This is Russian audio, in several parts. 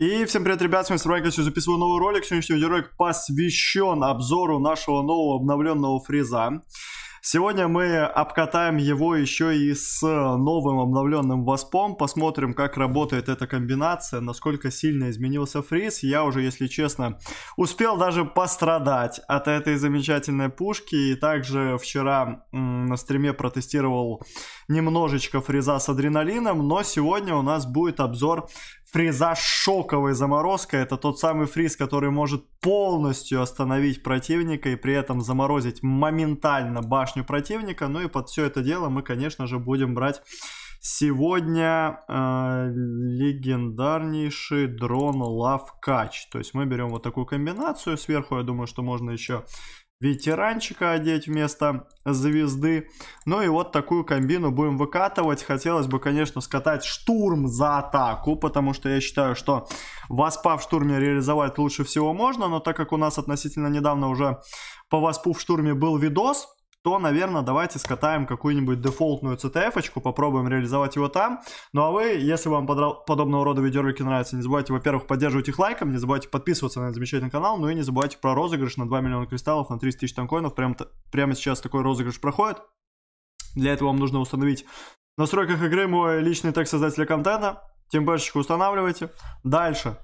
И всем привет, ребят, с вами Сурайка, сегодня записываю новый ролик. Сегодняшний видеоролик посвящен обзору нашего нового обновленного фреза. Сегодня мы обкатаем его еще и с новым обновленным воспом, посмотрим, как работает эта комбинация, насколько сильно изменился фриз. Я уже, если честно, успел даже пострадать от этой замечательной пушки. И также вчера на стриме протестировал немножечко фреза с адреналином, но сегодня у нас будет обзор Фриза шоковой заморозка. Это тот самый фриз, который может полностью остановить противника и при этом заморозить моментально башню противника. Ну и под все это дело мы, конечно же, будем брать сегодня э, легендарнейший дрон Лавкач. То есть мы берем вот такую комбинацию. Сверху, я думаю, что можно еще ветеранчика одеть вместо звезды. Ну и вот такую комбину будем выкатывать. Хотелось бы, конечно, скатать штурм за атаку, потому что я считаю, что воспа в штурме реализовать лучше всего можно, но так как у нас относительно недавно уже по воспу в штурме был видос, то, наверное, давайте скатаем какую-нибудь дефолтную CTF-очку, попробуем реализовать его там. Ну а вы, если вам подобного рода видеоролики нравятся, не забывайте, во-первых, поддерживать их лайком, не забывайте подписываться на этот замечательный канал, ну и не забывайте про розыгрыш на 2 миллиона кристаллов, на 30 тысяч танкоинов. Прямо, прямо сейчас такой розыгрыш проходит. Для этого вам нужно установить в настройках игры мой личный так создателя контента. Тембэшечку устанавливайте. Дальше.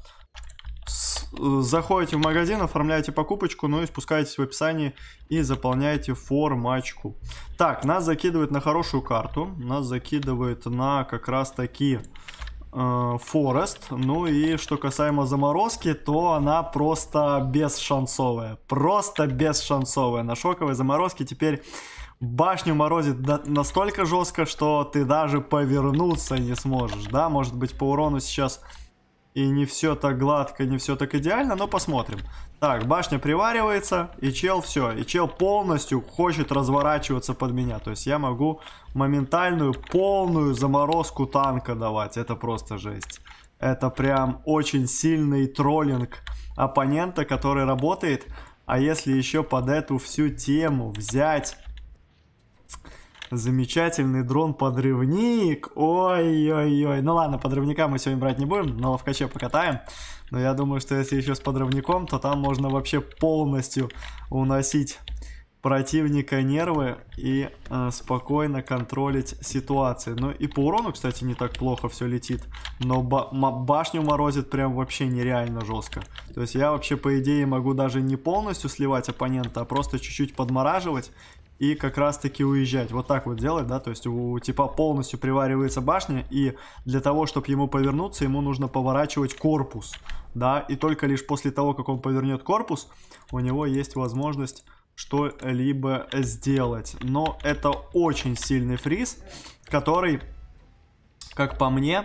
Э, заходите в магазин, оформляете покупочку, ну и спускаетесь в описании и заполняете формачку. Так, нас закидывает на хорошую карту, нас закидывает на как раз таки э, Форест. Э, ну и что касаемо заморозки, то она просто бесшансовая. Просто бесшансовая. На шоковой заморозке теперь башню морозит настолько жестко, что ты даже повернуться не сможешь. Да, может быть по урону сейчас и не все так гладко, не все так идеально, но посмотрим. Так, башня приваривается, и чел все, и чел полностью хочет разворачиваться под меня. То есть я могу моментальную полную заморозку танка давать, это просто жесть. Это прям очень сильный троллинг оппонента, который работает. А если еще под эту всю тему взять Замечательный дрон-подрывник. Ой-ой-ой. Ну ладно, подрывника мы сегодня брать не будем, на ловкаче покатаем. Но я думаю, что если еще с подрывником, то там можно вообще полностью уносить противника нервы и э, спокойно контролить ситуацию. Ну и по урону, кстати, не так плохо все летит, но ба башню морозит прям вообще нереально жестко. То есть я вообще по идее могу даже не полностью сливать оппонента, а просто чуть-чуть подмораживать и как раз таки уезжать. Вот так вот делать, да, то есть у типа полностью приваривается башня, и для того, чтобы ему повернуться, ему нужно поворачивать корпус, да, и только лишь после того, как он повернет корпус, у него есть возможность что-либо сделать. Но это очень сильный фриз, который, как по мне,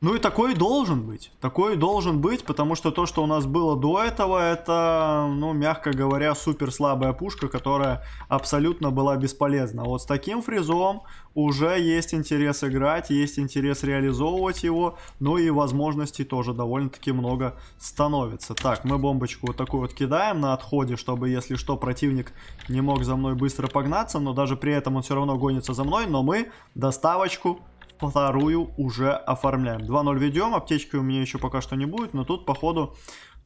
ну и такой должен быть. Такой должен быть, потому что то, что у нас было до этого, это, ну, мягко говоря, супер слабая пушка, которая абсолютно была бесполезна. Вот с таким фризом уже есть интерес играть, есть интерес реализовывать его, ну и возможностей тоже довольно-таки много становится. Так, мы бомбочку вот такую вот кидаем на отходе, чтобы, если что, противник не мог за мной быстро погнаться, но даже при этом он все равно гонится за мной, но мы доставочку вторую уже оформляем. 2-0 ведем, аптечки у меня еще пока что не будет, но тут походу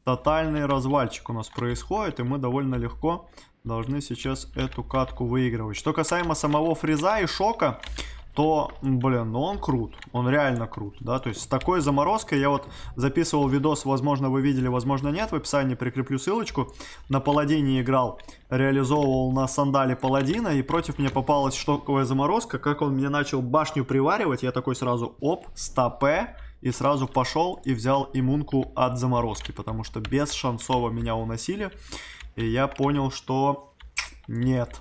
тотальный развальчик у нас происходит, и мы довольно легко должны сейчас эту катку выигрывать. Что касаемо самого фриза и шока, то, блин, ну он крут, он реально крут, да, то есть с такой заморозкой я вот записывал видос, возможно, вы видели, возможно, нет, в описании прикреплю ссылочку, на Паладине играл, реализовывал на сандале Паладина, и против меня попалась штоковая заморозка, как он мне начал башню приваривать, я такой сразу, оп, стопе, и сразу пошел и взял иммунку от заморозки, потому что без шансово меня уносили, и я понял, что нет,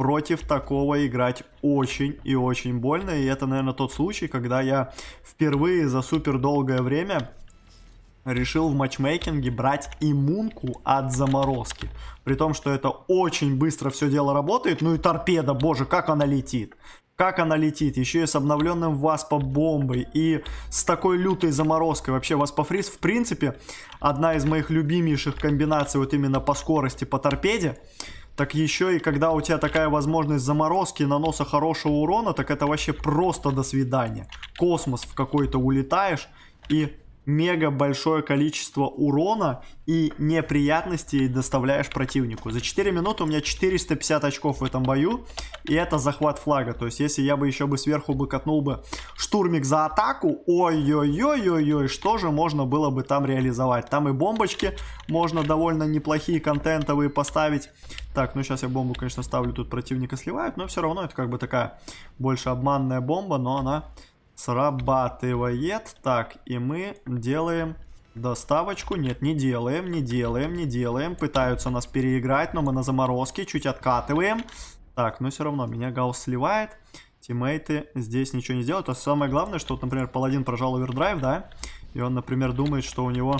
против такого играть очень и очень больно. И это, наверное, тот случай, когда я впервые за супер долгое время решил в матчмейкинге брать иммунку от заморозки. При том, что это очень быстро все дело работает. Ну и торпеда, боже, как она летит. Как она летит, еще и с обновленным Васпа бомбой и с такой лютой заморозкой. Вообще Васпа Фриз, в принципе, одна из моих любимейших комбинаций вот именно по скорости, по торпеде так еще и когда у тебя такая возможность заморозки, наноса хорошего урона, так это вообще просто до свидания. Космос в какой-то улетаешь и мега большое количество урона и неприятностей доставляешь противнику. За 4 минуты у меня 450 очков в этом бою, и это захват флага. То есть, если я бы еще бы сверху бы катнул бы штурмик за атаку, ой-ой-ой-ой-ой, что же можно было бы там реализовать? Там и бомбочки можно довольно неплохие контентовые поставить. Так, ну сейчас я бомбу, конечно, ставлю, тут противника сливают, но все равно это как бы такая больше обманная бомба, но она Срабатывает. Так, и мы делаем доставочку. Нет, не делаем, не делаем, не делаем. Пытаются нас переиграть, но мы на заморозке. Чуть откатываем. Так, но ну все равно меня Гаус сливает. Тиммейты здесь ничего не сделают, А самое главное, что, вот, например, Паладин прожал овердрайв, да? И он, например, думает, что у него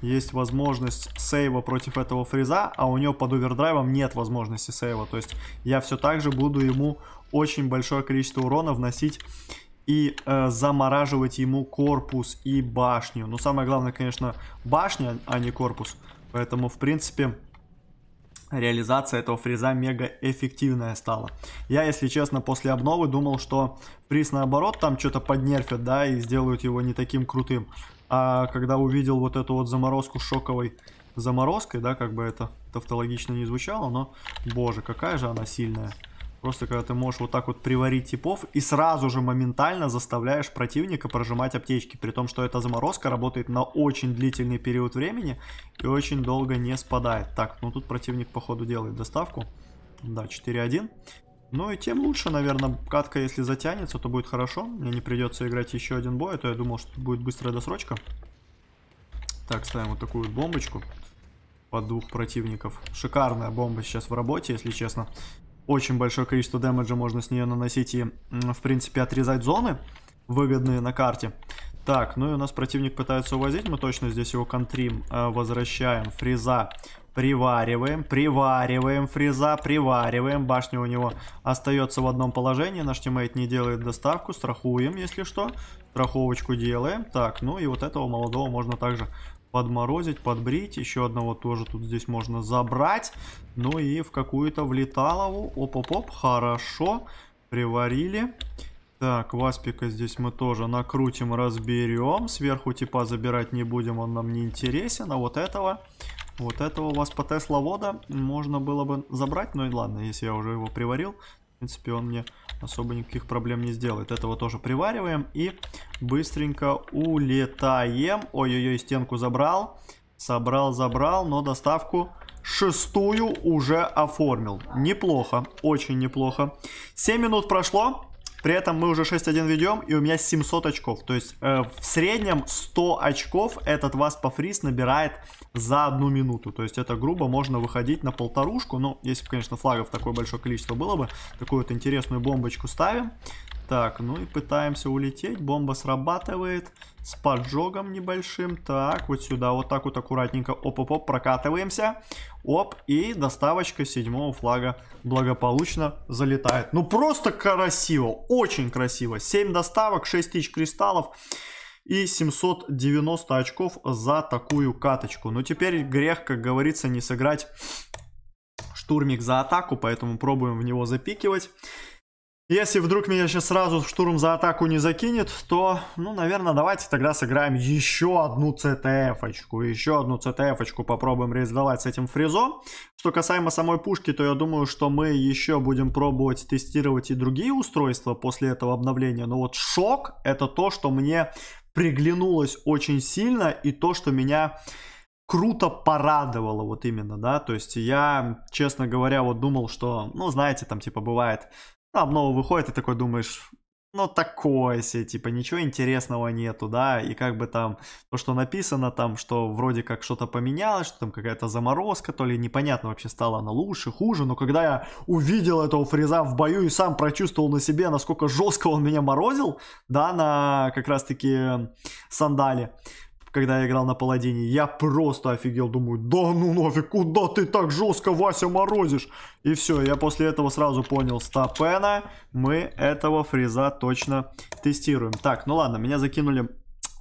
есть возможность сейва против этого фриза, а у него под овердрайвом нет возможности сейва. То есть я все так же буду ему очень большое количество урона вносить и э, замораживать ему корпус и башню. Но самое главное, конечно, башня, а не корпус. Поэтому, в принципе, реализация этого фреза мега эффективная стала. Я, если честно, после обновы думал, что приз наоборот там что-то поднерфят, да, и сделают его не таким крутым. А когда увидел вот эту вот заморозку шоковой заморозкой, да, как бы это тавтологично не звучало, но, боже, какая же она сильная. Просто когда ты можешь вот так вот приварить типов и сразу же моментально заставляешь противника прожимать аптечки. При том, что эта заморозка работает на очень длительный период времени и очень долго не спадает. Так, ну тут противник походу делает доставку. Да, 4-1. Ну и тем лучше, наверное, катка если затянется, то будет хорошо. Мне не придется играть еще один бой, а то я думал, что будет быстрая досрочка. Так, ставим вот такую бомбочку под двух противников. Шикарная бомба сейчас в работе, если честно. Очень большое количество дэмэджа можно с нее наносить и, в принципе, отрезать зоны выгодные на карте. Так, ну и у нас противник пытается увозить. Мы точно здесь его контрим. Э, возвращаем. Фреза. Привариваем. Привариваем. Фреза. Привариваем. Башня у него остается в одном положении. Наш тиммейт не делает доставку. Страхуем, если что. Страховочку делаем. Так, ну и вот этого молодого можно также подморозить, подбрить. Еще одного тоже тут здесь можно забрать. Ну и в какую-то влеталову. Оп-оп-оп, хорошо. Приварили. Так, Васпика здесь мы тоже накрутим, разберем. Сверху типа забирать не будем, он нам не интересен. А вот этого, вот этого у вас по Тесловода можно было бы забрать. Ну и ладно, если я уже его приварил, принципе, он мне особо никаких проблем не сделает. Этого тоже привариваем и быстренько улетаем. Ой-ой-ой, стенку забрал. Собрал, забрал, но доставку шестую уже оформил. Неплохо, очень неплохо. 7 минут прошло. При этом мы уже 6-1 ведем, и у меня 700 очков. То есть э, в среднем 100 очков этот вас по фриз набирает за одну минуту. То есть это грубо можно выходить на полторушку. Ну, если бы, конечно, флагов такое большое количество было бы. Такую вот интересную бомбочку ставим. Так, ну и пытаемся улететь. Бомба срабатывает с поджогом небольшим. Так, вот сюда, вот так вот аккуратненько. Оп-оп-оп, прокатываемся. Оп, и доставочка седьмого флага благополучно залетает. Ну просто красиво, очень красиво. 7 доставок, 6 тысяч кристаллов и 790 очков за такую каточку. Но теперь грех, как говорится, не сыграть штурмик за атаку, поэтому пробуем в него запикивать. Если вдруг меня сейчас сразу в штурм за атаку не закинет, то, ну, наверное, давайте тогда сыграем еще одну ЦТФ-очку. Еще одну ЦТФ-очку попробуем реализовать с этим фризом. Что касаемо самой пушки, то я думаю, что мы еще будем пробовать тестировать и другие устройства после этого обновления. Но вот шок — это то, что мне приглянулось очень сильно и то, что меня круто порадовало вот именно, да, то есть я, честно говоря, вот думал, что, ну, знаете, там типа бывает там ну, новый выходит, и такой думаешь, ну такое себе, типа ничего интересного нету, да, и как бы там то, что написано там, что вроде как что-то поменялось, что там какая-то заморозка, то ли непонятно вообще стало она лучше, хуже, но когда я увидел этого фреза в бою и сам прочувствовал на себе, насколько жестко он меня морозил, да, на как раз-таки сандали когда я играл на паладине. Я просто офигел, думаю, да ну нафиг, куда ты так жестко, Вася, морозишь? И все, я после этого сразу понял, стопена, мы этого фреза точно тестируем. Так, ну ладно, меня закинули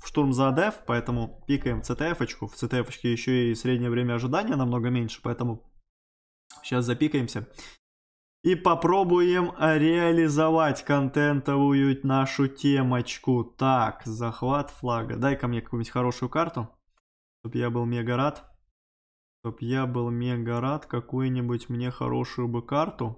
в штурм за АДФ, поэтому пикаем ЦТФ-очку. В ЦТФ-очке еще и среднее время ожидания намного меньше, поэтому сейчас запикаемся и попробуем реализовать контентовую нашу темочку. Так, захват флага. Дай-ка мне какую-нибудь хорошую карту, чтоб я был мега рад. Чтоб я был мега рад какую-нибудь мне хорошую бы карту.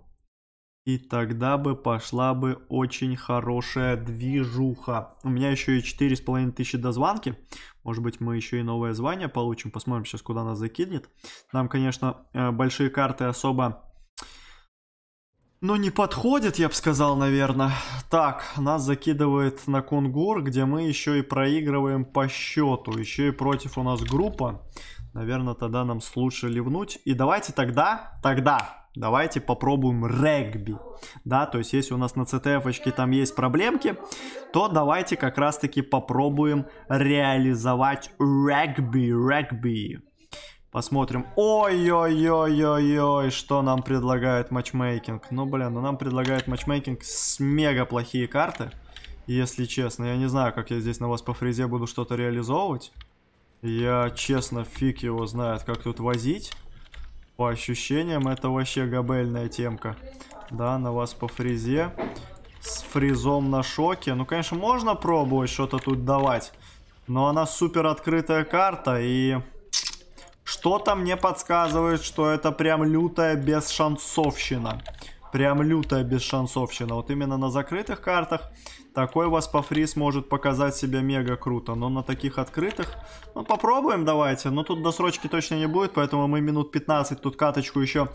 И тогда бы пошла бы очень хорошая движуха. У меня еще и 4,5 тысячи до званки. Может быть, мы еще и новое звание получим. Посмотрим сейчас, куда нас закинет. Нам, конечно, э, большие карты особо ну, не подходит, я бы сказал, наверное. Так, нас закидывает на Кунгур, где мы еще и проигрываем по счету. Еще и против у нас группа. Наверное, тогда нам лучше ливнуть. И давайте тогда, тогда, давайте попробуем регби. Да, то есть, если у нас на ЦТФ-очке там есть проблемки, то давайте как раз-таки попробуем реализовать регби, регби. Посмотрим. Ой-ой-ой-ой-ой, что нам предлагает матчмейкинг. Ну, блин, ну нам предлагает матчмейкинг с мега плохие карты. Если честно, я не знаю, как я здесь на вас по фрезе буду что-то реализовывать. Я, честно, фиг его знает, как тут возить. По ощущениям, это вообще габельная темка. Да, на вас по фрезе С фрезом на шоке. Ну, конечно, можно пробовать что-то тут давать. Но она супер открытая карта, и... Что-то мне подсказывает, что это прям лютая бесшансовщина. Прям лютая бесшансовщина. Вот именно на закрытых картах такой вас по фри сможет показать себя мега круто. Но на таких открытых... Ну, попробуем давайте. Но тут досрочки точно не будет, поэтому мы минут 15 тут каточку еще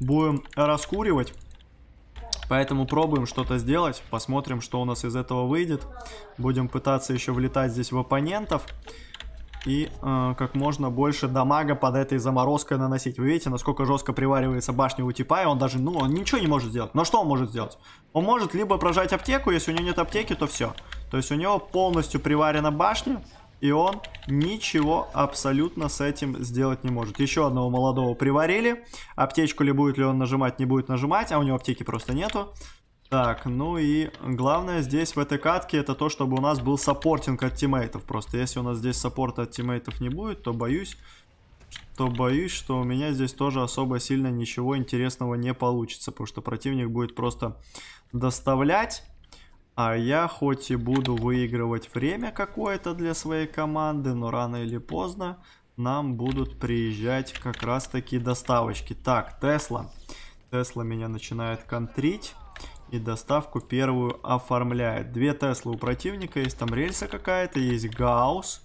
будем раскуривать. Поэтому пробуем что-то сделать. Посмотрим, что у нас из этого выйдет. Будем пытаться еще влетать здесь в Оппонентов и э, как можно больше дамага под этой заморозкой наносить. Вы видите, насколько жестко приваривается башня у типа, и он даже, ну, он ничего не может сделать. Но что он может сделать? Он может либо прожать аптеку, если у него нет аптеки, то все. То есть у него полностью приварена башня, и он ничего абсолютно с этим сделать не может. Еще одного молодого приварили. Аптечку ли будет ли он нажимать, не будет нажимать, а у него аптеки просто нету. Так, ну и главное здесь в этой катке это то, чтобы у нас был саппортинг от тиммейтов. Просто если у нас здесь саппорта от тиммейтов не будет, то боюсь, то боюсь, что у меня здесь тоже особо сильно ничего интересного не получится. Потому что противник будет просто доставлять. А я хоть и буду выигрывать время какое-то для своей команды, но рано или поздно нам будут приезжать как раз таки доставочки. Так, Тесла. Тесла меня начинает контрить и доставку первую оформляет. Две Теслы у противника, есть там рельса какая-то, есть Гаус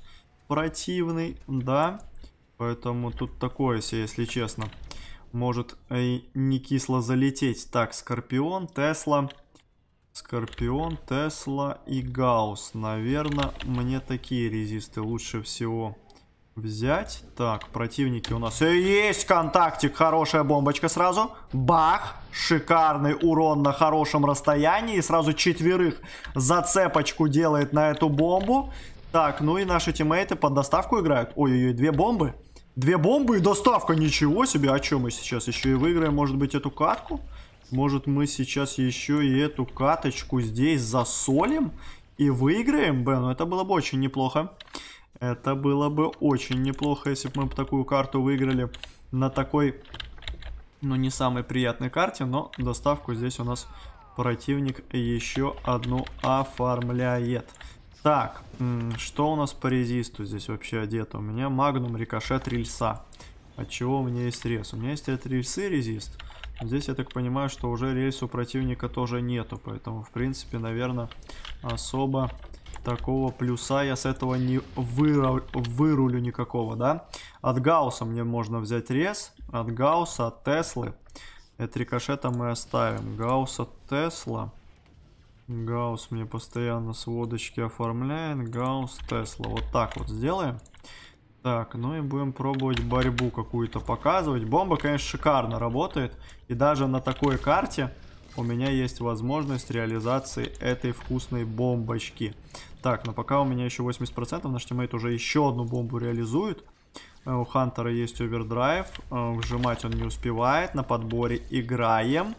противный, да. Поэтому тут такое себе, если честно, может э, и не кисло залететь. Так, Скорпион, Тесла, Скорпион, Тесла и Гаус. Наверное, мне такие резисты лучше всего Взять. Так, противники у нас... Есть контактик, хорошая бомбочка сразу. Бах! Шикарный урон на хорошем расстоянии. И сразу четверых зацепочку делает на эту бомбу. Так, ну и наши тиммейты под доставку играют. Ой-ой-ой, две бомбы. Две бомбы и доставка. Ничего себе, о а чем мы сейчас? Еще и выиграем, может быть, эту катку? Может, мы сейчас еще и эту каточку здесь засолим? И выиграем? Б, ну это было бы очень неплохо. Это было бы очень неплохо, если бы мы такую карту выиграли на такой, ну, не самой приятной карте. Но доставку здесь у нас противник еще одну оформляет. Так, что у нас по резисту здесь вообще одето? У меня магнум, рикошет, рельса. От чего у меня есть рез? У меня есть от рельсы резист. Здесь, я так понимаю, что уже рельс у противника тоже нету. Поэтому, в принципе, наверное, особо Такого плюса я с этого не выру... вырулю никакого, да? От Гаусса мне можно взять рез. От Гаусса, от Теслы. Это рикошета мы оставим. Гаусса, Тесла. Гаусс мне постоянно сводочки оформляет. Гаусс, Тесла. Вот так вот сделаем. Так, ну и будем пробовать борьбу какую-то показывать. Бомба, конечно, шикарно работает. И даже на такой карте у меня есть возможность реализации этой вкусной бомбочки. Так, но пока у меня еще 80%, наш тиммейт уже еще одну бомбу реализует. Э, у Хантера есть овердрайв, вжимать э, он не успевает, на подборе играем.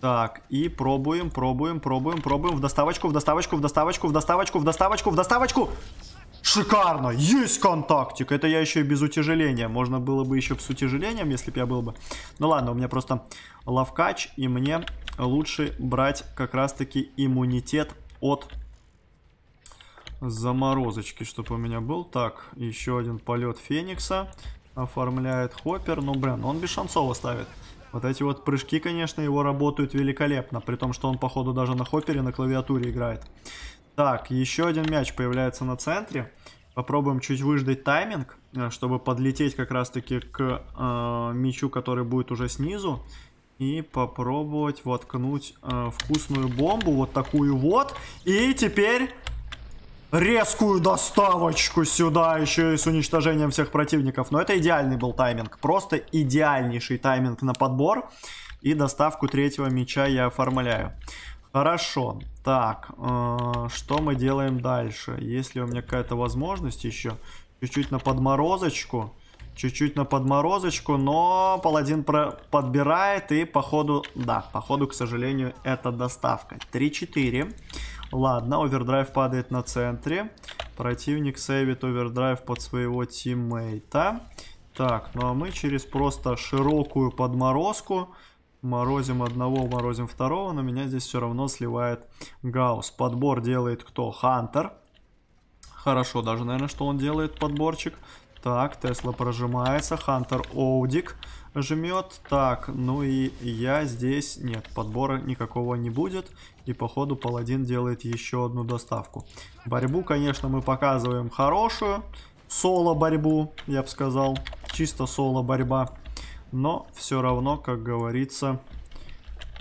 Так, и пробуем, пробуем, пробуем, пробуем. В доставочку, в доставочку, в доставочку, в доставочку, в доставочку, в доставочку! Шикарно! Есть контактик! Это я еще и без утяжеления. Можно было бы еще с утяжелением, если бы я был бы... Ну ладно, у меня просто лавкач, и мне лучше брать как раз-таки иммунитет от заморозочки, чтобы у меня был. Так, еще один полет Феникса. Оформляет Хоппер. Ну, блин, он без шансов ставит. Вот эти вот прыжки, конечно, его работают великолепно. При том, что он, походу, даже на Хоппере на клавиатуре играет. Так, еще один мяч появляется на центре. Попробуем чуть выждать тайминг, э, чтобы подлететь как раз-таки к э, мячу, который будет уже снизу. И попробовать воткнуть э, вкусную бомбу, вот такую вот. И теперь резкую доставочку сюда еще и с уничтожением всех противников. Но это идеальный был тайминг, просто идеальнейший тайминг на подбор. И доставку третьего мяча я оформляю. Хорошо. Так, э, что мы делаем дальше? Есть ли у меня какая-то возможность еще? Чуть-чуть на подморозочку. Чуть-чуть на подморозочку, но паладин про подбирает и походу, да, походу, к сожалению, это доставка. 3-4. Ладно, овердрайв падает на центре. Противник сейвит овердрайв под своего тиммейта. Так, ну а мы через просто широкую подморозку морозим одного, морозим второго, но меня здесь все равно сливает Гаус. Подбор делает кто? Хантер. Хорошо даже, наверное, что он делает подборчик. Так, Тесла прожимается, Хантер Оудик жмет. Так, ну и я здесь... Нет, подбора никакого не будет. И походу паладин делает еще одну доставку. Борьбу, конечно, мы показываем хорошую. Соло борьбу, я бы сказал. Чисто соло борьба. Но все равно, как говорится,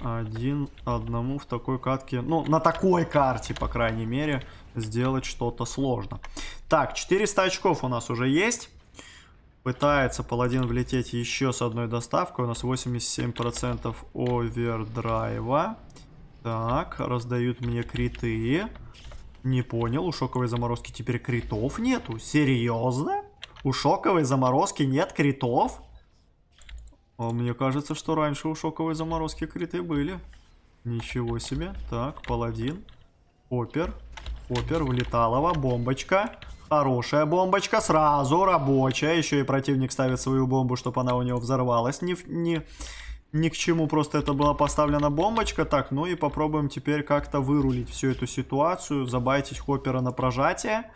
один одному в такой катке, ну, на такой карте, по крайней мере, сделать что-то сложно. Так, 400 очков у нас уже есть. Пытается паладин влететь еще с одной доставкой. У нас 87% овердрайва. Так, раздают мне криты. Не понял, у шоковой заморозки теперь критов нету? Серьезно? У шоковой заморозки нет критов? А мне кажется, что раньше у шоковой заморозки криты были. Ничего себе. Так, паладин. Опер. Опер, влеталова, бомбочка. Хорошая бомбочка, сразу рабочая. Еще и противник ставит свою бомбу, чтобы она у него взорвалась. Не, не, ни к чему, просто это была поставлена бомбочка. Так, ну и попробуем теперь как-то вырулить всю эту ситуацию. Забайтить хоппера на прожатие.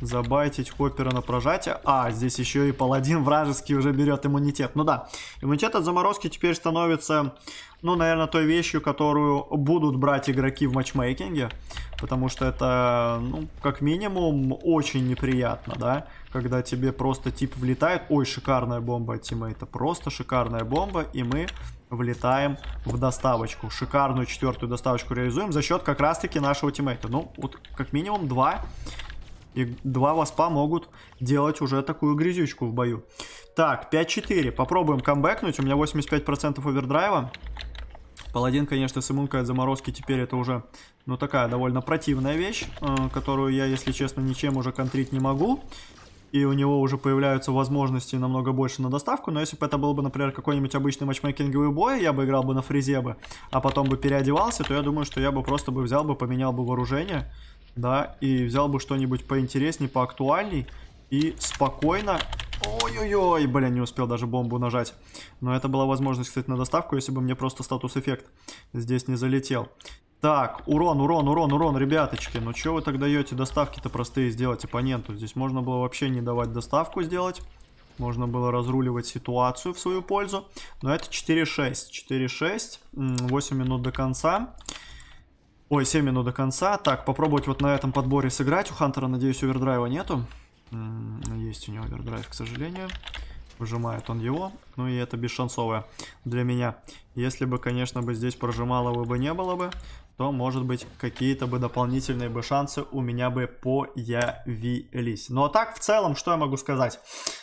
Забайтить хоппера на прожатие. А, здесь еще и паладин вражеский уже берет иммунитет. Ну да, иммунитет от заморозки теперь становится ну, наверное, той вещью, которую будут брать игроки в матчмейкинге, потому что это, ну, как минимум, очень неприятно, да, когда тебе просто тип влетает, ой, шикарная бомба от тиммейта, просто шикарная бомба, и мы влетаем в доставочку, шикарную четвертую доставочку реализуем за счет как раз-таки нашего тиммейта, ну, вот как минимум два и два воспа могут делать уже такую грязючку в бою. Так, 5-4. Попробуем камбэкнуть. У меня 85% овердрайва. Паладин, конечно, с иммункой от заморозки теперь это уже, ну, такая довольно противная вещь, э, которую я, если честно, ничем уже контрить не могу. И у него уже появляются возможности намного больше на доставку. Но если бы это был бы, например, какой-нибудь обычный матчмейкинговый бой, я бы играл бы на фрезе бы, а потом бы переодевался, то я думаю, что я бы просто бы взял бы, поменял бы вооружение да, и взял бы что-нибудь поинтереснее, поактуальней, и спокойно... Ой-ой-ой, блин, не успел даже бомбу нажать. Но это была возможность, кстати, на доставку, если бы мне просто статус-эффект здесь не залетел. Так, урон, урон, урон, урон, ребяточки. Ну что вы так даете доставки-то простые сделать оппоненту? Здесь можно было вообще не давать доставку сделать. Можно было разруливать ситуацию в свою пользу. Но это 4-6. 4-6. 8 минут до конца. Ой, 7 минут до конца. Так, попробовать вот на этом подборе сыграть. У Хантера, надеюсь, овердрайва нету. Есть у него овердрайв, к сожалению. Выжимает он его. Ну и это бесшансовое для меня. Если бы, конечно, бы здесь прожимало бы, бы не было бы, то, может быть, какие-то бы дополнительные бы шансы у меня бы появились. ну, а так, в целом, что я могу сказать?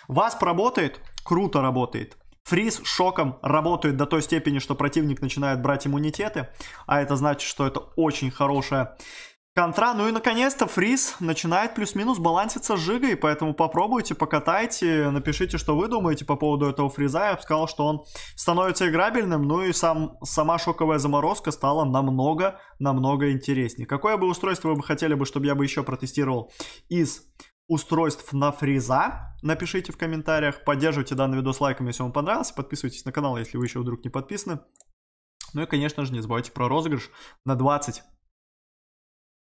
Вас работает, круто работает. Фриз шоком работает до той степени, что противник начинает брать иммунитеты, а это значит, что это очень хорошая контра. Ну и наконец-то Фриз начинает плюс-минус баланситься с Жигой, поэтому попробуйте, покатайте, напишите, что вы думаете по поводу этого Фриза. Я бы сказал, что он становится играбельным, ну и сам, сама шоковая заморозка стала намного, намного интереснее. Какое бы устройство вы бы хотели, бы, чтобы я бы еще протестировал из устройств на фреза. Напишите в комментариях. Поддерживайте данный видос лайком, если вам понравился. Подписывайтесь на канал, если вы еще вдруг не подписаны. Ну и, конечно же, не забывайте про розыгрыш на 20.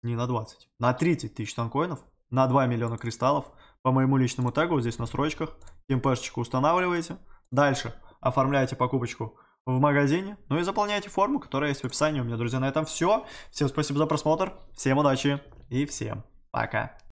Не на 20. На 30 тысяч танкоинов. На 2 миллиона кристаллов. По моему личному тегу здесь на строчках Темпешечку устанавливаете. Дальше оформляете покупочку в магазине. Ну и заполняйте форму, которая есть в описании. У меня, друзья, на этом все. Всем спасибо за просмотр. Всем удачи и всем пока.